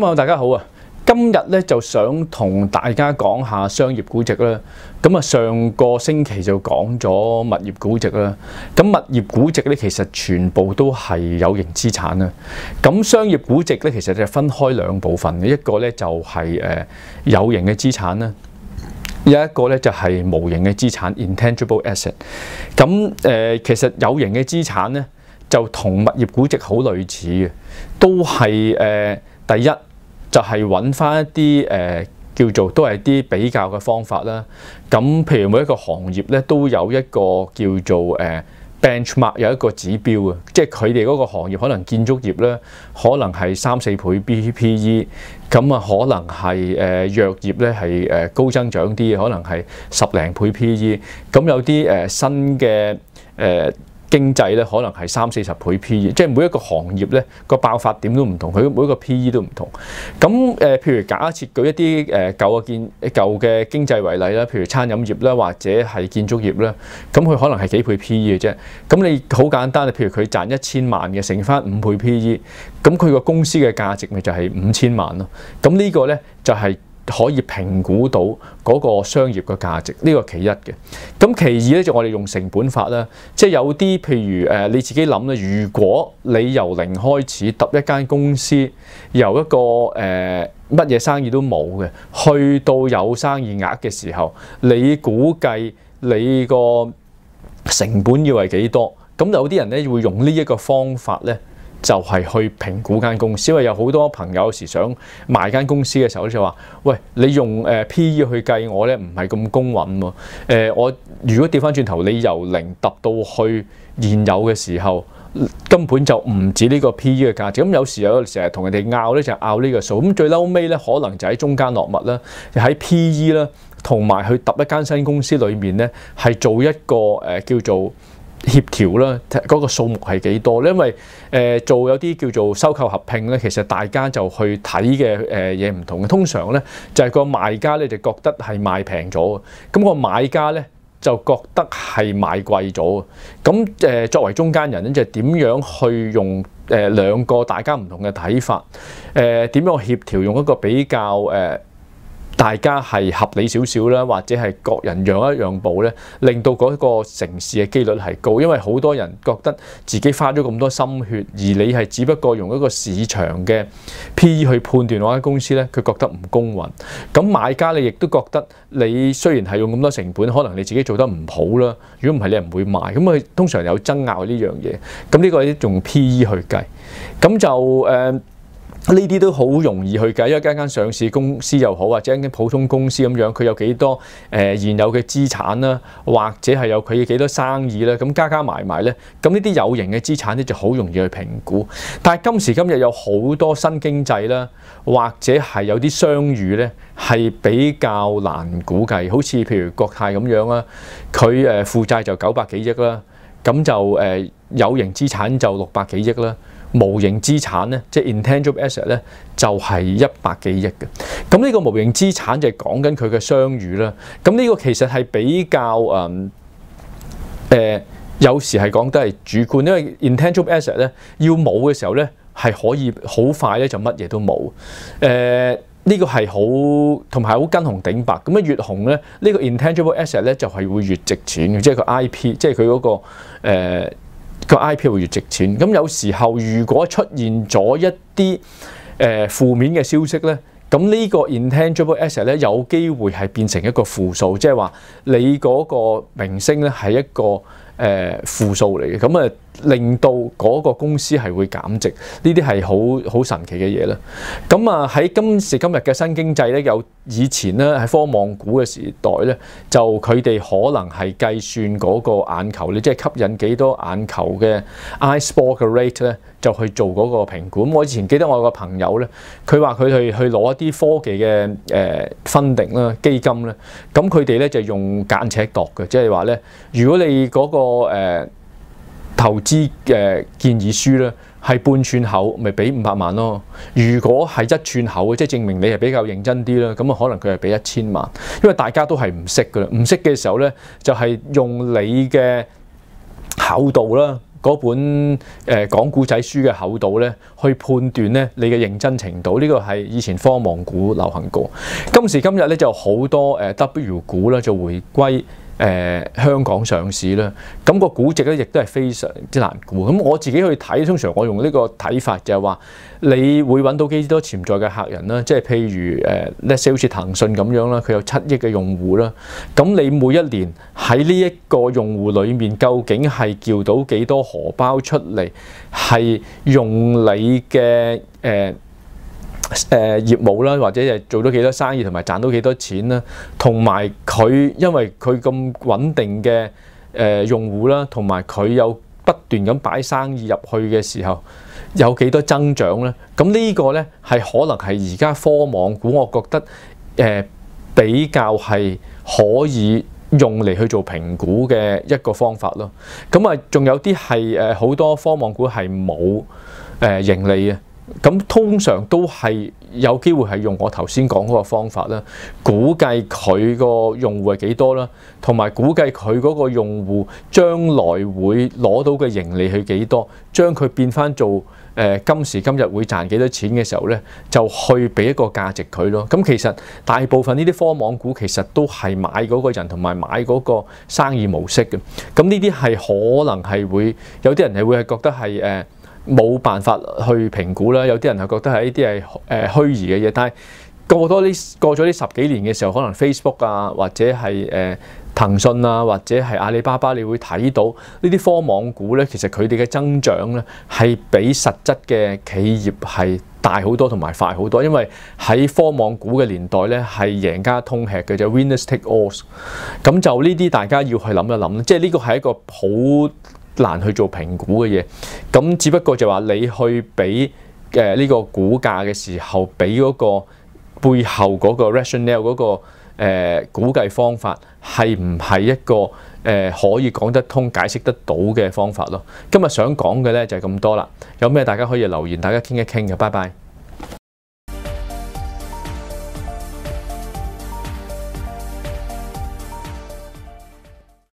好友大家好啊！今日咧就想同大家講下商業估值啦。咁啊，上個星期就講咗物業估值啦。咁物業估值咧，其實全部都係有形資產啦。咁商業估值咧，其實就分開兩部分嘅，一個咧就係誒有形嘅資產啦，有一個咧就係無形嘅資產 （intangible asset）。咁誒，其實有形嘅資產咧就同物業估值好類似嘅，都係第一就係揾翻一啲誒叫做都係啲比較嘅方法啦。咁譬如每一個行業咧，都有一個叫做誒 benchmark 有一個指標嘅，即係佢哋嗰個行業可能建築業咧，可能係三四倍 BPE，咁啊可能係誒藥業咧係誒高增長啲，可能係十零倍 PE。咁有啲誒新嘅經濟咧可能係三四十倍 PE，即係每一個行業咧個爆發點都唔同，佢每一個 PE 都唔同。咁誒，譬如假設舉一啲誒舊嘅建舊嘅經濟為例啦，譬如餐飲業啦，或者係建築業啦，咁佢可能係幾倍 PE 嘅啫。咁你好簡單，譬如佢賺一千萬嘅，乘翻五倍 PE，咁佢個公司嘅價值咪就係五千萬咯。咁呢個咧就係。可以評估到嗰個商業嘅價值，呢個其一嘅。咁其二咧就我哋用成本法啦，即係有啲譬如誒你自己諗咧，如果你由零開始揼一間公司，由一個誒乜嘢生意都冇嘅，去到有生意額嘅時候，你估計你個成本要係幾多？咁有啲人咧會用呢一個方法咧。就係去評估間公司，因為有好多朋友有時想買間公司嘅時候，好就話：喂，你用 P E 去計我咧，唔係咁公允喎。我如果跌翻轉頭，你由零揼到去現有嘅時候，根本就唔止呢個 P E 嘅價值。咁有時有成日同人哋拗咧，就拗呢個數。咁最嬲尾咧，可能就喺中間落物啦，喺 P E 啦，同埋去揼一間新公司裏面咧，係做一個誒叫做。協調啦，嗰個數目係幾多咧？因為誒做有啲叫做收購合併咧，其實大家就去睇嘅嘢唔同嘅。通常咧就係個賣家咧就覺得係賣平咗嘅，咁個買家咧就覺得係賣貴咗咁誒作為中間人咧，就點樣去用誒兩個大家唔同嘅睇法誒？點樣協調用一個比較誒？大家係合理少少啦，或者係各人讓一讓步咧，令到嗰個城市嘅機率係高，因為好多人覺得自己花咗咁多心血，而你係只不過用一個市場嘅 P E 去判斷嗰間公司咧，佢覺得唔公允。咁買家你亦都覺得你雖然係用咁多成本，可能你自己做得唔好啦。如果唔係，你唔會買。咁佢通常有爭拗呢樣嘢。咁呢個用 P E 去計，咁就誒。呢啲都好容易去計，因為間間上市公司又好，或者間普通公司咁樣，佢有幾多誒現有嘅資產啦，或者係有佢幾多生意啦，咁加加埋埋咧，咁呢啲有形嘅資產咧就好容易去評估。但係今時今日有好多新經濟啦，或者係有啲商誉咧，係比較難估計。好似譬如國泰咁樣啦，佢誒負債就九百幾億啦，咁就誒有形資產就六百幾億啦。無形資產咧，即 intangible asset 咧，就係一百幾億嘅。咁呢個無形資產就係講緊佢嘅商譽啦。咁呢個其實係比較誒誒，有時係講得係主觀，因為 intangible asset 咧要冇嘅時候咧係可以好快咧就乜嘢都冇。誒呢個係好同埋好跟紅頂白。咁樣越紅咧，呢個 intangible asset 咧就係會越值錢，即係個 IP，即係佢嗰個個 IP 會越值錢。咁有時候，如果出現咗一啲誒負面嘅消息咧，咁呢個 intangible asset 咧，有機會係變成一個負數，即係話你嗰個明星咧係一個。誒負數嚟嘅，咁啊令到嗰個公司係會減值，呢啲係好好神奇嘅嘢啦。咁啊喺今時今日嘅新經濟咧，有以前咧喺科望股嘅時代咧，就佢哋可能係計算嗰個眼球咧，即係吸引幾多眼球嘅 eye spot 嘅 rate 咧，就去做嗰個評估。咁我以前記得我有個朋友咧，佢話佢係去攞一啲科技嘅誒分定啦基金咧，咁佢哋咧就用簡尺度嘅，即係話咧，如果你嗰個诶投资嘅建议书咧，系半寸口咪俾五百万咯。如果系一寸口嘅，即系证明你系比较认真啲啦。咁啊，可能佢系俾一千万。因为大家都系唔识噶啦，唔识嘅时候咧，就系用你嘅口度啦，嗰本诶讲古仔书嘅口度咧，去判断咧你嘅认真程度。呢个系以前科盲股流行过，今时今日咧就好多诶 W 股啦，就回归。誒香港上市啦，咁個估值咧亦都係非常之難估。咁我自己去睇，通常我用呢個睇法就係話，你會揾到幾多潛在嘅客人啦？即係譬如誒，例如好似騰訊咁樣啦，佢有七億嘅用户啦。咁你每一年喺呢一個用户裡面，究竟係叫到幾多荷包出嚟，係用你嘅誒？誒業務啦，或者係做咗幾多生意，同埋賺到幾多錢啦，同埋佢因為佢咁穩定嘅誒用戶啦，同埋佢有不斷咁擺生意入去嘅時候，有幾多增長咧？咁呢個咧係可能係而家科網股，我覺得誒比較係可以用嚟去做評估嘅一個方法咯。咁啊，仲有啲係好多科網股係冇誒盈利嘅。咁通常都係有機會係用我頭先講嗰個方法啦，估計佢個用户係幾多啦，同埋估計佢嗰個用戶將來會攞到嘅盈利係幾多，將佢變翻做誒今時今日會賺幾多錢嘅時候咧，就去俾一個價值佢咯。咁其實大部分呢啲科網股其實都係買嗰個人同埋買嗰個生意模式嘅。咁呢啲係可能係會有啲人係會係覺得係冇辦法去評估啦，有啲人係覺得係呢啲係誒虛擬嘅嘢，但係過多呢過咗呢十幾年嘅時候，可能 Facebook 啊，或者係誒騰訊啊，或者係阿里巴巴，你會睇到呢啲科網股咧，其實佢哋嘅增長咧係比實質嘅企業係大好多同埋快好多，因為喺科網股嘅年代咧係贏家通吃嘅就 w i n n e r s take all。咁就呢啲大家要去諗一諗即係呢個係一個好。難去做評估嘅嘢，咁只不過就話你去俾誒呢個股價嘅時候，俾嗰個背後嗰個 rationale 嗰個估計方法係唔係一個誒可以講得通解釋得到嘅方法咯？今日想講嘅咧就係咁多啦，有咩大家可以留言，大家傾一傾嘅，拜拜。